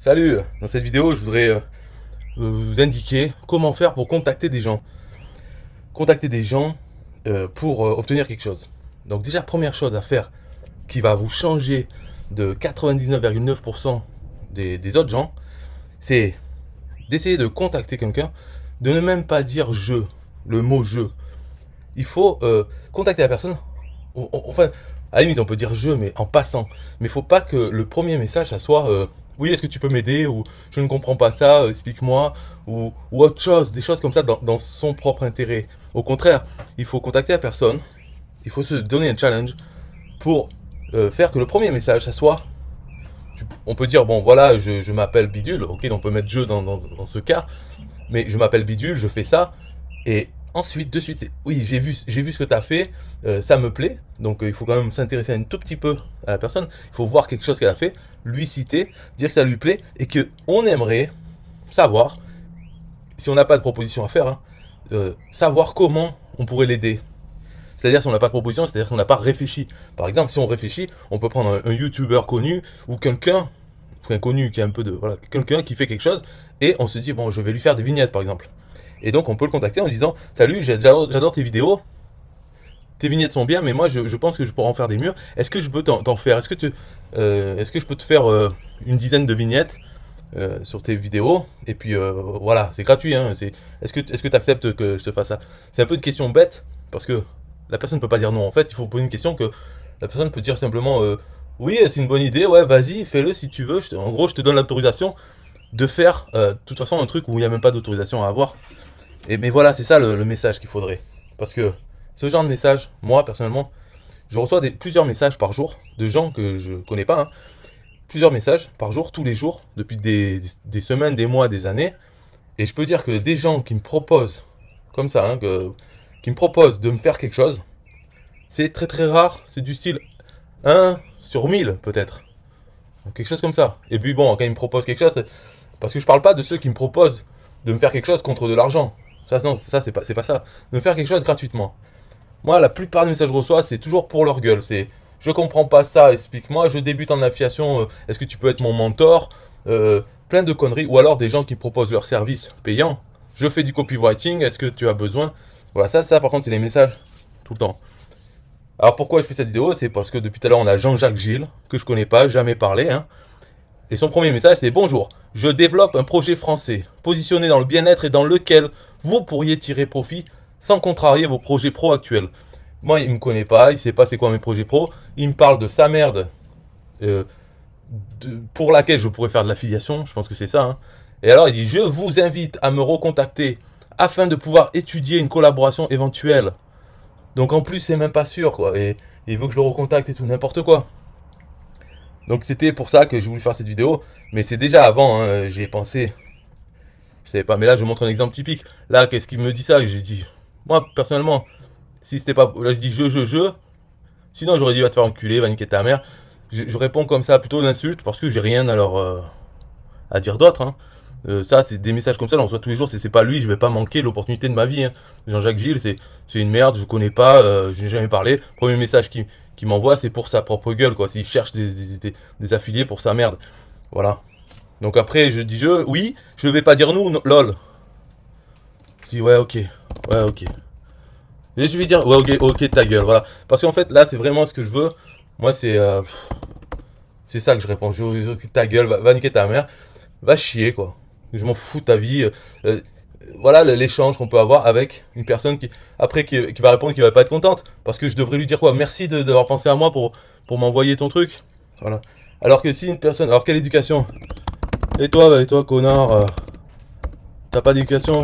Salut Dans cette vidéo, je voudrais euh, vous indiquer comment faire pour contacter des gens. Contacter des gens euh, pour euh, obtenir quelque chose. Donc déjà, première chose à faire qui va vous changer de 99,9% des, autres gens, c'est d'essayer de contacter quelqu'un, de ne même pas dire je, le mot je. Il faut contacter la personne. Enfin, à la limite, on peut dire je, mais en passant. Mais il faut pas que le premier message, ça soit oui, est-ce que tu peux m'aider ou je ne comprends pas ça, euh, explique-moi ou, autre chose, des choses comme ça dans, son propre intérêt. Au contraire, il faut contacter la personne, il faut se donner un challenge pour euh, faire que le premier message, ça soit, on peut dire, bon voilà, je, m'appelle Bidule, ok, on peut mettre jeu dans, dans ce cas, mais je m'appelle Bidule, je fais ça, et Ensuite, de suite, oui, j'ai vu, j'ai vu ce que tu as fait, euh, ça me plaît. Donc, euh, il faut quand même s'intéresser un tout petit peu à la personne. Il faut voir quelque chose qu'elle a fait, lui citer, dire que ça lui plaît et que on aimerait savoir, si on n'a pas de proposition à faire, hein, euh, savoir comment on pourrait l'aider. C'est-à-dire si on n'a pas de proposition, c'est-à-dire qu'on n'a pas réfléchi. Par exemple, si on réfléchit, on peut prendre un, YouTuber connu ou quelqu'un inconnu qui a un peu de voilà quelqu'un qui fait quelque chose et on se dit bon, je vais lui faire des vignettes par exemple. Et donc on peut le contacter en disant Salut, j'adore tes vidéos, tes vignettes sont bien, mais moi je, pense que je pourrais en faire des murs. Est-ce que je peux t'en faire Est-ce que, tu, euh, est -ce que je peux te faire euh, une dizaine de vignettes euh, sur tes vidéos Et puis voilà, c'est gratuit. Hein, Est-ce est que tu acceptes que je te fasse ça C'est un peu une question bête parce que la personne ne peut pas dire non. En fait, il faut poser une question que la personne peut dire simplement Oui, c'est une bonne idée, ouais, vas-y, fais-le si tu veux. en gros, je te donne l'autorisation de faire de toute façon un truc où il n'y a même pas d'autorisation à avoir. Et mais voilà, c'est ça le, message qu'il faudrait. Parce que ce genre de message, moi personnellement, je reçois des, plusieurs messages par jour de gens que je connais pas. Hein. Plusieurs messages par jour, tous les jours, depuis des, semaines, des mois, des années. Et je peux dire que des gens qui me proposent, comme ça, hein, qui me proposent de me faire quelque chose, c'est très très rare. C'est du style 1 sur 1000 peut-être. Quelque chose comme ça. Et puis bon, quand ils me proposent quelque chose, parce que je parle pas de ceux qui me proposent de me faire quelque chose contre de l'argent. Ça, c'est pas, pas ça. De faire quelque chose gratuitement. Moi, la plupart des messages que je reçois, c'est toujours pour leur gueule. C'est je comprends pas ça, explique-moi, je débute en affiliation, euh, est-ce que tu peux être mon mentor euh, Plein de conneries. Ou alors des gens qui proposent leur service payant. Je fais du copywriting, est-ce que tu as besoin Voilà, ça, ça par contre, c'est les messages tout le temps. Alors pourquoi je fais cette vidéo C'est parce que depuis tout à l'heure, on a Jean-Jacques Gilles, que je connais pas, jamais parlé. Hein. Et son premier message, c'est Bonjour, je développe un projet français, positionné dans le bien-être et dans lequel vous pourriez tirer profit sans contrarier vos projets pro actuels. Moi, il ne me connaît pas, il ne sait pas c'est quoi mes projets pro. Il me parle de sa merde euh, pour laquelle je pourrais faire de l'affiliation. Je pense que c'est ça. Hein. Et alors, il dit Je vous invite à me recontacter afin de pouvoir étudier une collaboration éventuelle. Donc, en plus, c'est même pas sûr. Quoi. Et, il veut que je le recontacte et tout, n'importe quoi. Donc, c'était pour ça que je voulais faire cette vidéo. Mais c'est déjà avant, hein, j'ai pensé. Je pas. Mais là, je montre un exemple typique. Là, qu'est-ce qu'il me dit ça J'ai dit, moi, personnellement, si c'était pas. Là, je dis je, je, je. Sinon, j'aurais dit va te faire enculer, va niquer ta mère. Je, réponds comme ça, plutôt l'insulte, parce que j'ai rien à leur. Euh, à dire d'autre. Hein. Euh, ça, c'est des messages comme ça, on reçoit tous les jours. C'est pas lui, je vais pas manquer l'opportunité de ma vie. Hein. Jean-Jacques Gilles, c'est une merde, je connais pas, euh, je n'ai jamais parlé. Premier message qui, m'envoie, c'est pour sa propre gueule, quoi. S'il cherche des affiliés pour sa merde. Voilà. Donc après, je dis je, oui, je vais pas dire nous, lol. Je dis ouais, ok, ouais, ok. Et je vais dire ouais, ok, ok, ta gueule, voilà. Parce qu'en fait, là, c'est vraiment ce que je veux. Moi, c'est. Euh, c'est ça que je réponds. Je, ta gueule, va, niquer ta mère, va chier, quoi. Je m'en fous ta vie. Euh, euh, voilà l'échange qu'on peut avoir avec une personne qui, après, qui, va répondre, qui va pas être contente. Parce que je devrais lui dire quoi Merci d'avoir pensé à moi pour, pour m'envoyer ton truc. Voilà. Alors que si une personne. Alors, quelle éducation et toi, et toi, connard euh, T'as pas d'éducation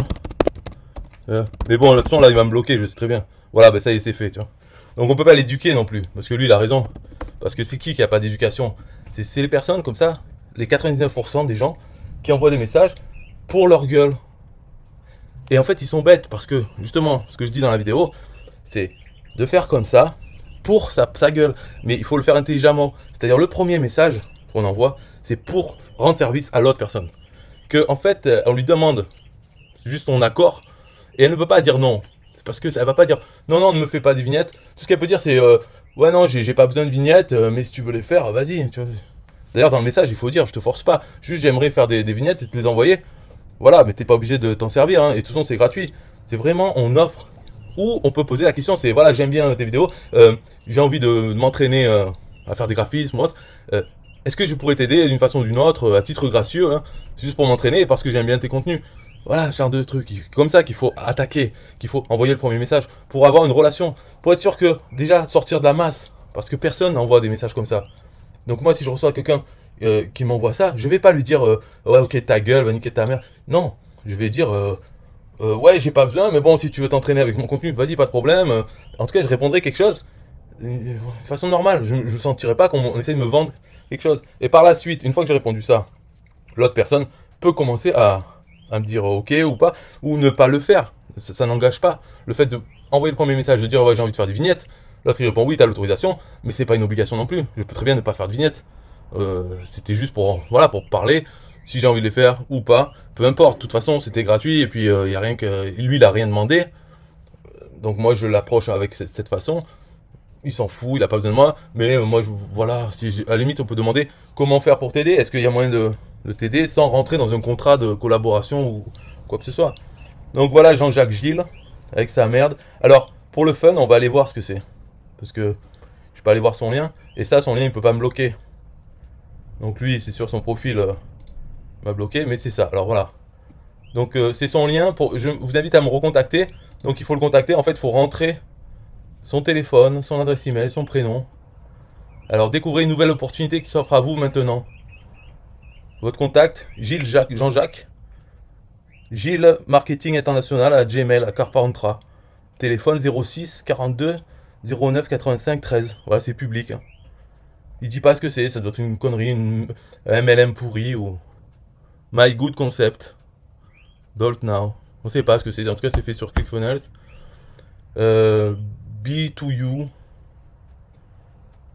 Mais bon, le son là, il va me bloquer, je sais très bien. Voilà, ben ça y est, c'est fait, tu Donc on peut pas l'éduquer non plus, parce que lui, il a raison. Parce que c'est qui qui a pas d'éducation C'est les personnes comme ça, les 99% des gens qui envoient des messages pour leur gueule. Et en fait, ils sont bêtes, parce que, justement, ce que je dis dans la vidéo, c'est de faire comme ça, pour sa gueule. Mais il faut le faire intelligemment. C'est-à-dire le premier message, on envoie, c'est pour rendre service à l'autre personne. Que en fait, euh, on lui demande juste son accord et elle ne peut pas dire non. C'est parce que ça va pas dire non, non, ne me fais pas des vignettes. Tout ce qu'elle peut dire, c'est euh, ouais, non, j'ai pas besoin de vignettes, euh, mais si tu veux les faire, vas-y. D'ailleurs, dans le message, il faut dire, je te force pas. Juste, j'aimerais faire des, vignettes et te les envoyer. Voilà, mais t'es pas obligé de t'en servir. Hein. Et tout toute façon, c'est gratuit. C'est vraiment, on offre. Ou on peut poser la question, c'est voilà, j'aime bien tes vidéos, j'ai envie de m'entraîner à faire des graphismes est-ce que je pourrais t'aider d'une façon ou d'une autre, euh, à titre gracieux, hein, juste pour m'entraîner parce que j'aime bien tes contenus voilà, genre de trucs comme ça qu'il faut attaquer, qu'il faut envoyer le premier message pour avoir une relation, pour être sûr que déjà sortir de la masse, parce que personne n'envoie des messages comme ça. Donc moi, si je reçois quelqu'un euh, qui m'envoie ça, je vais pas lui dire euh, ouais ok ta gueule, va niquer ta mère. Non, je vais dire ouais j'ai pas besoin, mais bon si tu veux t'entraîner avec mon contenu, vas-y pas de problème. En tout cas, je répondrai quelque chose de façon normale. Je, ne sentirai pas qu'on essaie de me vendre chose. Et par la suite, une fois que j'ai répondu ça, l'autre personne peut commencer à, me dire ok ou pas, ou ne pas le faire. Ça, n'engage pas. Le fait d'envoyer le premier message, de dire j'ai envie de faire des vignettes, l'autre il répond oui t'as l'autorisation, mais c'est pas une obligation non plus. Je peux très bien ne pas faire de vignettes. Euh, c'était juste pour voilà pour parler si j'ai envie de les faire ou pas, peu importe. De toute façon c'était gratuit et puis euh, il a rien que lui il a rien demandé. Donc moi je l'approche avec cette façon il s'en fout, il n'a pas besoin de moi. Mais moi, je, voilà, si à la limite, on peut demander comment faire pour t'aider. Est-ce qu'il y a moyen de, t'aider sans rentrer dans un contrat de collaboration ou quoi que ce soit Donc voilà, Jean-Jacques Gilles avec sa merde. Alors, pour le fun, on va aller voir ce que c'est. Parce que je peux aller voir son lien. Et ça, son lien, il peut pas me bloquer. Donc lui, c'est sur son profil, euh, m'a bloqué. Mais c'est ça. Alors voilà. Donc euh, c'est son lien. Pour, je vous invite à me recontacter. Donc il faut le contacter. En fait, il faut rentrer son téléphone, son adresse email, son prénom. Alors découvrez une nouvelle opportunité qui s'offre à vous maintenant. Votre contact, Gilles Jacques, Jean-Jacques. Gilles Marketing International à Gmail, à Carpentra. Téléphone 06 42 09 85 13. Voilà, c'est public. Hein. Il dit pas ce que c'est, ça doit être une connerie, une MLM pourri. ou My Good Concept. Don't Now. On sait pas ce que c'est, en tout cas c'est fait sur ClickFunnels. Euh, B2U.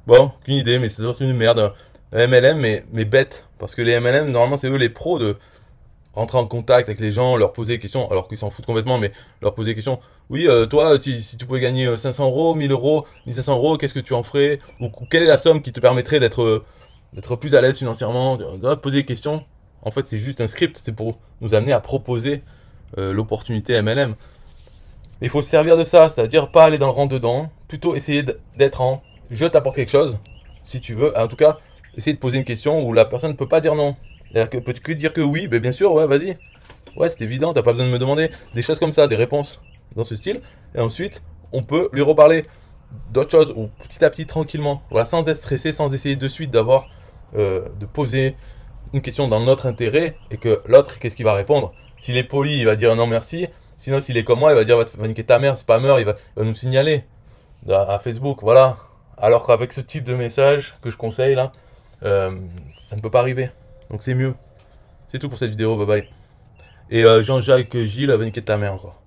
Bon, qu'une idée, mais c'est une merde. MLM, euh, mais, mais bête. Parce que les MLM, normalement, c'est eux les pros de rentrer en contact avec les gens, leur poser des questions, alors qu'ils s'en foutent complètement, mais leur poser des questions. Oui, euh, toi, si, tu pouvais gagner 500 euh, euros, 1000 euros, 1500 euros, qu'est-ce que tu en ferais ou, quelle est la somme qui te permettrait d'être d'être plus à l'aise financièrement Poser des questions. En fait, c'est juste un script, c'est pour nous amener à proposer l'opportunité MLM il faut se servir de ça, c'est-à-dire pas aller dans le rang dedans, plutôt essayer d'être en je t'apporte quelque chose, si tu veux. En tout cas, essayer de poser une question où la personne ne peut pas dire non. Elle peut-tu que dire que oui, mais ben, bien sûr, ouais, vas-y. Ouais, c'est évident, t'as pas besoin de me demander des choses comme ça, des réponses dans ce style. Et ensuite, on peut lui reparler d'autres choses ou petit à petit tranquillement sans être stressé sans essayer de suite d'avoir euh, de poser une question dans notre intérêt et que l'autre qu'est-ce qu'il va répondre s'il est poli il va dire non merci Sinon, s'il est comme moi, il va dire va, niquer ta mère, c'est pas meurtre, il va, nous signaler à, Facebook, voilà. Alors qu'avec ce type de message que je conseille là, euh, ça ne peut pas arriver. Donc c'est mieux. C'est tout pour cette vidéo, bye bye. Et euh, Jean-Jacques Gilles va niquer ta mère encore.